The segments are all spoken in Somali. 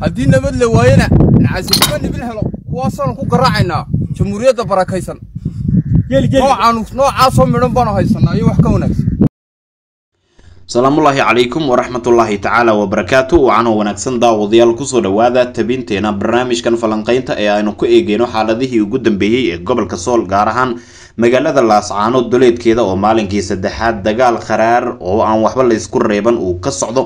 haddii nabad la waayana caasimuka nibil helo kuwaasaanu ku garaacaynaa jamhuuriyadda barakaysan noocaasoo midhan baanu haysanaa iyo wax ka wanaagsan salaamullaahi calaykum waraxmatullaahi tacaala wabarakaatu wacanoo wanaagsan daawadayaal kusoo dhawaada tabinteena barnaamijkan falanqaynta ee aynu ku eegeyno xaaladihii ugu dambeeyey ee gobolka sool gaar ahaan magaalada laascaanood doleedkeeda oo maalinkii saddexaad dagaal kharaar oo aan waxba laysku reeban uu ka socdo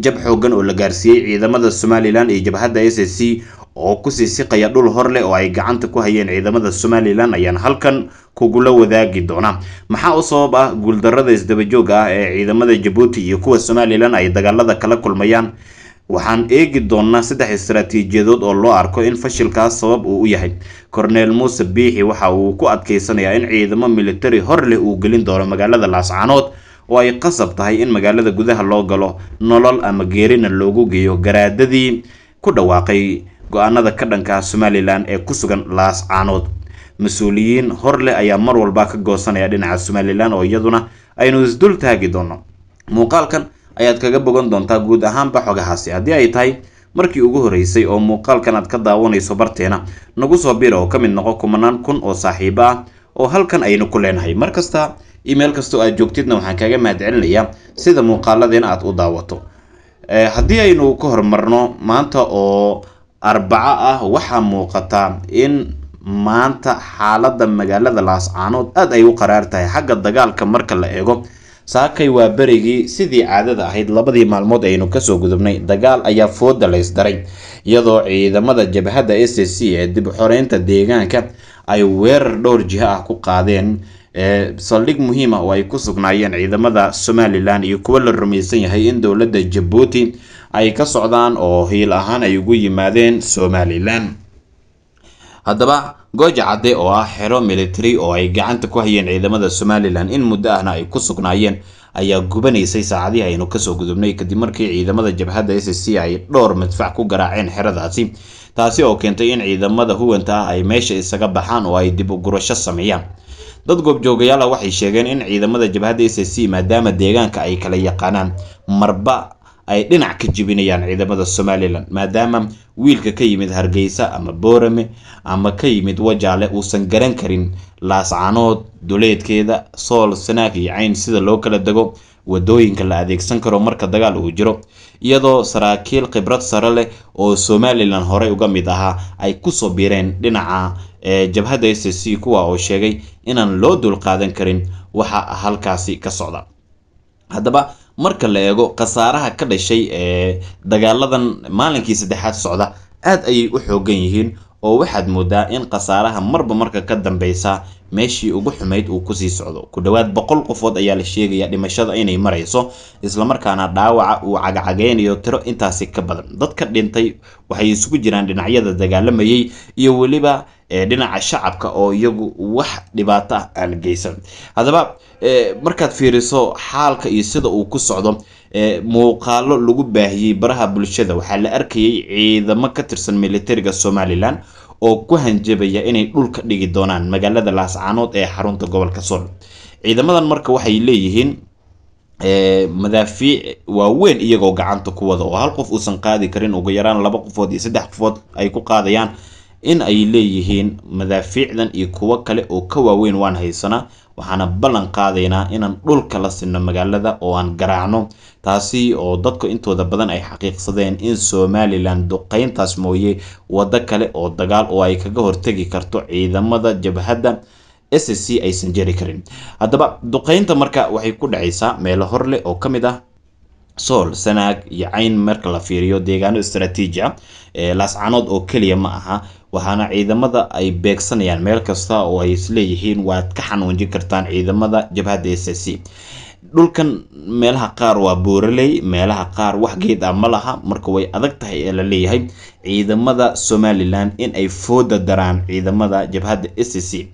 jab xoogan oo la gaarsiiyey ciidamada somalilan iyo jabhadda s s c oo kusii siqaya dhul hor leh oo ay gacanta ku hayeen ciidamada somalilan ayaan halkan kugula wadaagi doonaa maxaa u sabab ah guuldarada isdabajooga ah ee ciidamada jabuuti iyo kuwa somalilan ay dagaalada kala kulmayaan waxaan eegi doonaa saddex istaraatiijiyadood oo loo arko in fashilkaas sabab uu u yahay korneel muuse biixi waxa uu ku adkaysanayaa in ciidamo militari hor leh uu gelin doono magaalada laascaanood oo ay qasab tahay in magaalada gudaha loo galo nolol ama geerina loogu geeyo garaadadii ku dhawaaqay go-aanada ka dhankaa somalilan ee ku sugan laas caanood mas-uuliyiin hor leh ayaa mar walba ka goosanaya dhinaca somalilan oo iyaduna aynu isdul taagi doono muuqaalkan ayaad kaga bogan doontaa guud ahaanba xogahaasi haddii ay tahay markii ugu horreysay oo muuqaalkan aad ka daawanayso barteena nagu soo bira oo ka mid noqo kumanaan kun oo saaxiibo ah oo halkan aynu ku leenahay mar kasta iyo kastoo aad joogtidna waxaan kaaga mahadcelinayaa sida muuqaaladeen aad u daawato eh, haddii aynu ka hormarno maanta oo arbaco ah waxaa muuqataa in maanta xaalada magaalada laascaanood aad ay u qaraar tahay xagga dagaalka marka la eego saakay waa berigii sidii caadada ahayd labadii maalmood aynu kasoo gudubnay dagaal ayaa fooda laysdaray iyadoo ciidamada jabhadda s c c ee dib xoreynta deegaanka ay weerar dhowr jiho ah ku qaadeen saldhig muhiima ah oo ay ku sugnaayeen ciidamada somalilan iyo kuwa la rumaysan yahay in dowladda jabuuti ay ka socdaan oo hiil ahaan ay ugu yimaadeen somalilan haddaba gooja cadde oo ah xero military oo ay gacanta ku hayeen ciidamada somalilan in muddo ahna ay ku sugnaayeen ayaa gubanaysay saacadihii aynu kasoo gudubnay kadib markii ciidamada jabhadda s c ay dhowr madfac ku garaaceen xeradaasi taasi oo keentay in ciidamada huwanta ah ay meesha isaga baxaan oo ay dib u gurasho sameeyaan dad goobjoogayaala waxay sheegeen in ciidamada jabhadda s c maadaama deegaanka ay kala yaqaanaan marba ay dhinac ka jibinayaan ciidamada somalilan maadaama wiilka ka yimid hargeysa ama boorame ama ka yimid wajaale uusan garan karin laascanood duleedkeeda sool sanaak iyo cayn sida loo kala dego wadooyinka la adeegsan karo marka dagaal uu jiro iyadoo saraakiil khibrad sare leh oo somalilan horey uga mid ahaa ay kusoo biireen dhinaca ee jabhadda s s c kuwa oo sheegay inaan loo dulqaadan karin waxa halkaasi ka socda haddaba marka la eego khasaaraha ka dhashay ee dagaaladan maalinkii saddexaad socda aad ayay u xoogan yihiin oo waxaad moodaa in khasaaraha marba marka ka dambeysa meeshii ugu xumayd uu kusii socdo ku dhowaad boqol qofood ayaa la sheegaya dhimashada inay marayso islamarkaana dhaawaca uu cagacageynayo tiro intaasi ka badan dadka dhintay waxay isugu jiraan dhinacyada dagaalamayay iyo weliba ee dhinaca shacabka oo iyagu wax dhibaato ah aan geysan haddaba markaad fiiriso xaalka iyo sida uu ku socdo muuqaalo lagu baahiyey baraha bulshada waxaa la arkayay ciidamo ka tirsan militariga somalilan oo ku hanjabaya inay dhulka dhigi doonaan magaalada laascaanood ee xarunta gobolka sool ciidamadan marka waxay leeyihiin madaafiic waaweyn iyagoo gacanta ku wada oo hal qof uusan qaadi karin ugu yaraan laba qofood iyo saddex qofood ay ku qaadayaan in ay leeyihiin madaafiicdan iyo kuwo kale oo ka waaweyn waan haysanaa waxaana ballan qaadaynaa inaan dhulka la sinno magaalada oo aan garaacno taasi oo dadku intooda badan ay xaqiiqsadeen in somalilan duqayntaas mooye waddo kale oo dagaal oo ay kaga hortegi karto ciidamada jabhadda s c aysan jari karin haddaba duqaynta marka waxay ku dhacaysaa meelo hor leh oo ka mid ah sool sanaag iyo cayn marka la fiiriyo deegaano istraatiiji ah laascanood oo keliya ma aha waxaana ciidamada ay beegsanayaan meel kasta oo ay isleeyihiin waad ka xanuunjin kartaan ciidamada jabhadda s s c dhulkan meelaha qaar waa booraley meelaha qaar wax geed ah ma laha marka way adag tahay ee la leeyahay ciidamada somalilan in ay fooda daraan ciidamada jabhadda s c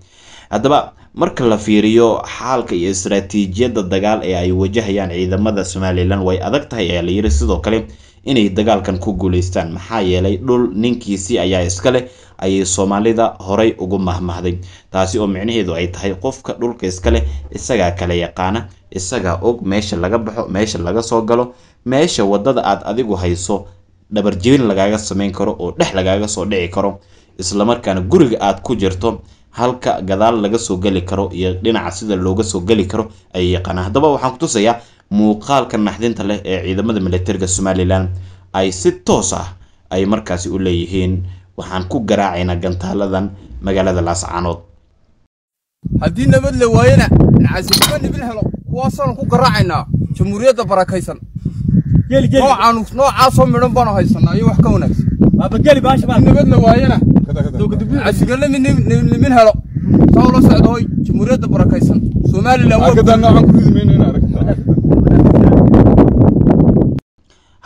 haddaba marka la fiiriyo xaalka iyo istaraatiijiyadda dagaal ee ay wajahayaan ciidamada somalilan way adag tahay ayaa la yiri sidoo kale inay dagaalkan ku guulaystaan maxaa yeelay dhul ninkiisii ayaa iska leh ayay soomaalida horay ugu mahmahday taasi oo micnaheedu ay tahay qofka dhulka iska leh isagaa kala yaqaana isagaa og meesha laga baxo meesha laga soo galo meesha waddada aad adigu hayso dhabarjebin lagaaga samayn karo oo dhex lagaaga soo dhici karo islamarkaana guriga aad ku jirto halka gadaal laga soo geli karo iyo dhinaca sida looga soo geli karo ayay yaqaanaan haddaba waxaan kutusayaa muuqaalka naxdinta leh ee ciidamada milatariga somalilan ay si toos ah ay markaasi u leeyihiin waxaan ku garaacaynaa gantaaladan magaalada laascaanood haddii nabad la waayana nacasiba nibil helo kuwaasaanu ku garaacaynaa jamhuuriyadda barakaysan noocaanu noocaasoo midhan baanu haysanaa iyo wax ka wanaagsan la waayana helo soo la socdooy jamhuuriyadda barakaysan somalilan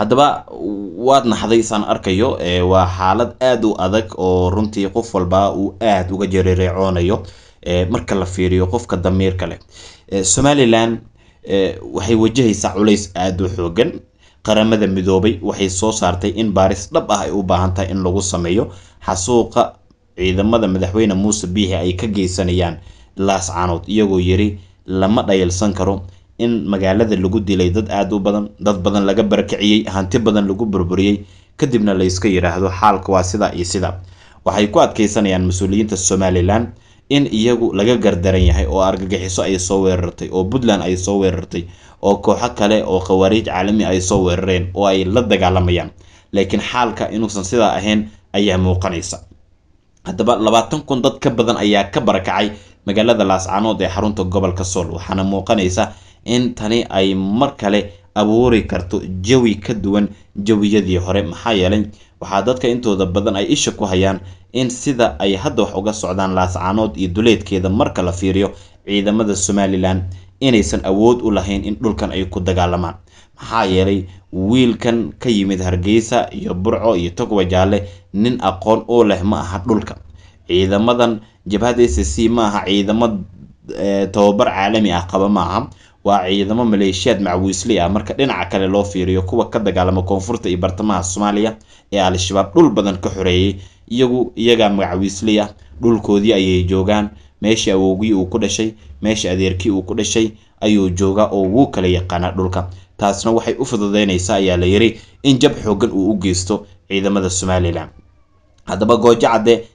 haddaba waad naxday saan arkayo waa xaalad aada u adag oo runtii qof walba uu aada uga jarireecoonayo marka la fiiriyo qofka damiirka leh somalilan waxay wajahaysaa culays aada u xoogan qaramada midoobay waxay soo saartay in baaris dhab ah ay u baahan tahay in lagu sameeyo xasuuqa ciidamada madaxweyne muuse biixi ay ka geysanayaan laascanood iyagoo yiri lama dhayalsan karo in magaalada lagu dilay dad aada u badan dad badan laga barakiciyey hanti badan lagu burburiyey kadibna layska yidhaahdo xaalka waa sidaa iyo sidaa waxay ku adkaysanayaan mas-uuliyiinta somalilan in iyagu laga gardaran yahay oo argagixiso ay soo weerartay oo puntland ay soo weerartay oo kooxo kale oo khawaariij caalami ay soo weerareen oo ay la dagaalamayaan laakiin xaalka inuusan sidaa ahayn ayaa muuqanaysa haddaba labaatan kun dad ka badan ayaa ka barakacay magaalada laascaanood ee xarunta gobolka sool waxaana muuqanaysa in tani ay mar kale abuuri karto jawi ka duwan jawiyadii hore maxaa yeelay waxaa dadka intooda badan ay isha ku hayaan in sida ay hadda wax uga socdaan laascaanood iyo duleedkeeda marka la fiiriyo ciidamada somalilan inaysan awood u lahayn in dhulkan ay ku dagaalamaan maxaa yeelay wiilkan ka yimid hargeysa iyo burco iyo togwa jaalle nin aqoon oo leh ma aha dhulka ciidamadan jabhada s c ma aha ciidamo eh, tobabar caalami ah qaba ma aha waa ciidamo maleeshiyaad macwiisli ah marka dhinaca kale loo fiiriyo kuwa ka dagaalama koonfurta iyo bartamaha soomaaliya ee al-shabaab dhul badan ka xoreeyey iyagu iyagaa magacawiisli ah dhulkoodii ayay joogaan meeshii awowgii uu ku dhashay meeshii adeerkii uu ku dhashay ayuu joogaa oo wuu kala yaqaanaa dhulka taasna waxay u fududeynaysaa ayaa la yiri in jab xooggan uu u geysto ciidamada somalilan haddaba goojo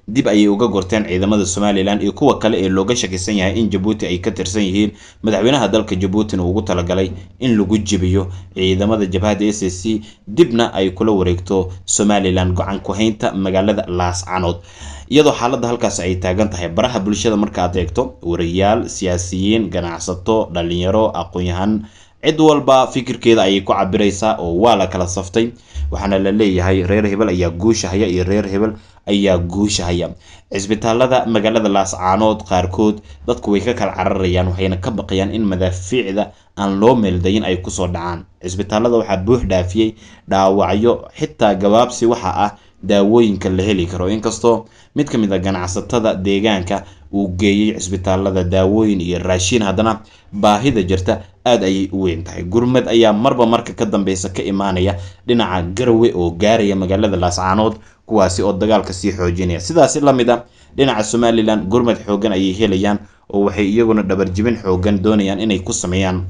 dib ayay uga gorteen ciidamada somalilan iyo kuwa kale ee looga shakisan yahay in jabuuti ay ka tirsan yihiin madaxweynaha dalka jabuutina ugu talagalay in lagu jibiyo ciidamada jabhadda s c dibna ay kula wareegto somalilan go-aan ku-haynta magaalada laascanood iyadoo xaaladda halkaas ay taagan tahay baraha bulshada marka aad eegto wariyaal siyaasiyiin ganacsato dhalinyaro aqoon-yahan cid walba fikirkeeda ayay ku cabiraysaa oo waa la kala saftay waxaana la leeyahay reer hebel ayaa guushahaya iyo reer hebel ayaa guushahaya cisbitaalada magaalada laascaanood qaarkood dadku way ka kala cararayaan waxayna ka baqayaan in madaafiicda aan loo meeldayin ay kusoo dhacaan cisbitaalada waxaa buux dhaafiyey dhaawacyo xitaa gabaabsi waxa ah daawooyinka la heli karo inkastoo mid ka mid a ah ganacsatada deegaanka uu geeyey cisbitaalada daawooyin iyo raashiin haddana baahida jirta aada ayay u weyn tahay gurmed ayaa marba marka ka dambeysa ka imaanaya dhinaca garawe oo gaaraya magaalada laascaanood kuwaasi oo dagaalka sii xoojinaya sidaasi la mid a ah, dhinaca somalilan gurmed xoogan ayay helayaan oo waxay iyaguna dhabarjibin xooggan doonayaan inay ku sameeyaan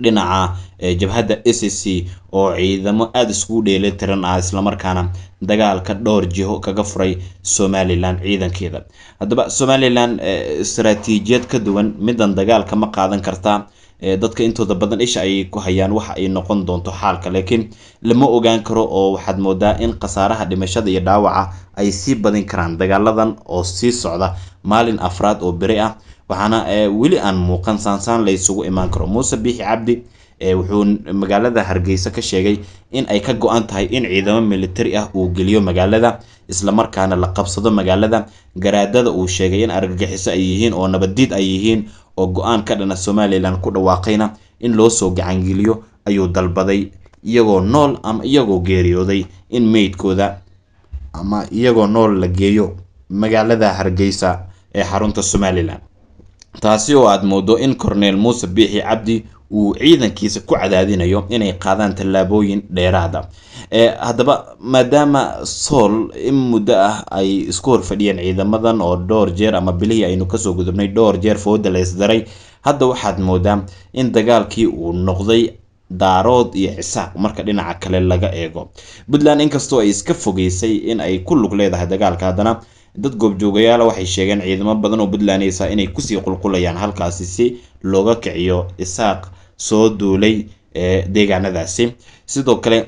dhinaca eh, jabhadda s c oo ciidamo aada isugu dheeli tiran ah islamarkaana dagaalka dhowr jiho kaga furay somalilan ciidankeeda haddaba somalilan eh, istaraatiijiyad ka duwan middan dagaalka ma qaadan kartaa eh, dadka intooda badan isha ay ku hayaan waxa ay noqon doonto xaalka laakiin lama ogaan karo oo waxaad moodaa in khasaaraha dhimashada iyo dhaawaca ay sii badin karaan dagaaladan oo sii socda maalin afraad oo beri ah waxaana eh, weli aan muuqan saansaan laysugu imaan karo muuse biixi cabdi eh, wuxuu magaalada hargeysa ka sheegay in ay ka go-an tahay in ciidamo militari ah uu geliyo magaalada islamarkaana la qabsado magaalada garaadada uu sheegay in argagixiso ay yihiin oo nabadiid ay yihiin oo go-aan ka dhana somalilan ku dhawaaqayna in loo soo gacangeliyo ayuu dalbaday iyagoo nool ama iyagoo geeriyooday in meydkooda ama iyagoo nool la geeyo magaalada hargeysa ee xarunta somalilan taasi oo aada moodo in korneel muuse biixi cabdi uu ciidankiisa ku cadaadinayo inay qaadaan tallaabooyin dheeraada eh, haddaba maadaama sool in muddo ah ay isku horfadhiyeen ciidamadan oo dhowr jeer ama bilihii aynu kasoo gudubnay dhowr jeer fooda la isdaray hadda waxaad moodaa in dagaalkii uu noqday daarood iyo cisaaq marka dhinaca kale laga eego puntland inkastoo ay iska fogeysay in ay ku lug leedahay dagaalka haddana dad goobjoogayaala waxay sheegeen ciidamo badan oo puntlaneysa inay kusii qulqulayaan halkaasi si looga kiciyo isaaq soo duulay eh, deegaanadaasi sidoo kale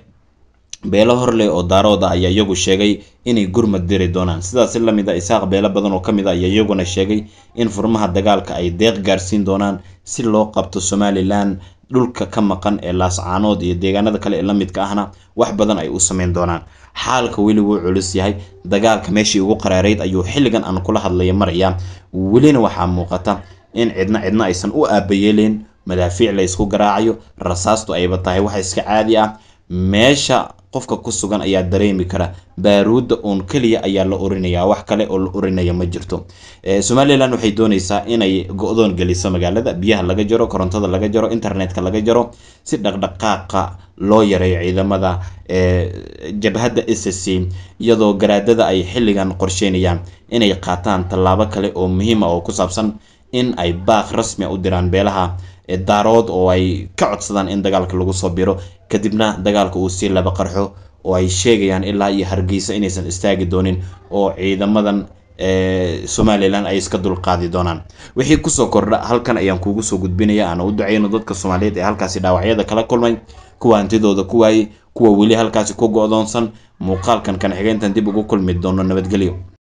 beelo horleh oo daarooda ayaa iyagu sheegay inay gurmad diri doonaan sidaasi lamid a ah, isaaq beelo badan oo ka mid a ah ayaa iyaguna sheegay in furmaha dagaalka ay deeq gaarsiin doonaan si loo qabto somalilan dhulka ka maqan ee laascaanood iyo deegaanada kale ee la midka ahna wax badan ay u sameyn doonaan xaalka weli wuu culus yahay dagaalka meeshii ugu qaraarayd ayuu xilligan aan kula hadlaya marayaa welina waxaa muuqata in cidna cidna aysan u aabayeeleyn madaafiic laysku garaacayo rasaastu ayba tahay wax iska caadi ah meesha qofka ku sugan ayaa dareemi kara baaruudda uun keliya ayaa la urinayaa wax kale oo la urinaya ma jirto eh, somalilan waxay doonaysaa inay go-doon geliso magaalada biyaha laga jaro korontada laga jaro internetka laga jaro si dhaqdhaqaaqa loo yareeyo ciidamada eh, jabhadda s s c iyadoo garaadada ay xilligan qorsheynayaan inay qaataan tallaabo kale oo muhiima ah oo ku saabsan in ay baaq rasmia ah u diraan beelaha daarood oo ay ka codsadaan in dagaalka lagu soo biro kadibna dagaalka uu sii laba qarxo oo ay sheegayaan ilaa iyo hargeysa inaysan istaagi doonin oo ciidamadan somalilan ay iska dulqaadi doonaan wixii kusoo kordha halkan ayaan kuugu soo gudbinaya aana u duceyno dadka soomaaliyeed ee halkaasi dhaawacyada kala kulmay kuwa hantidooda kuwaay kuwa weli halkaasi ku go-doonsan muuqaalkan kan xigeyntan dib ugu kulmi doono nabadgelyo